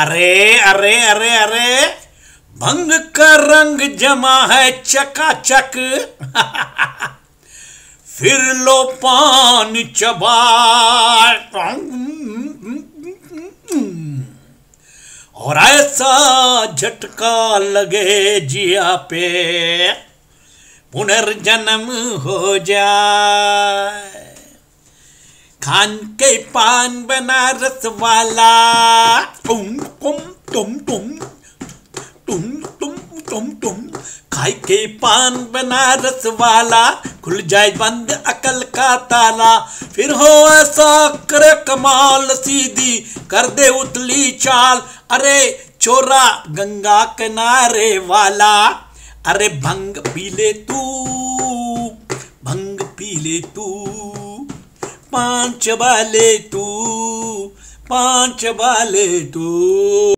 अरे अरे अरे अरे भंग का रंग जमा है चका चक फिर लो पान चबा और ऐसा झटका लगे जिया पे पुनर्जन्म हो जाए खान के पान बनारस वाला टुम टुम खाई के पान बनारस वाला खुल जाए बंद अकल का ताला फिर हो ऐसा करे कमाल सीधी कर दे उतली चाल अरे चोरा गंगा किनारे वाला अरे भंग पीले तू भंग पीले तू पांच बाले तू पांच बाले तू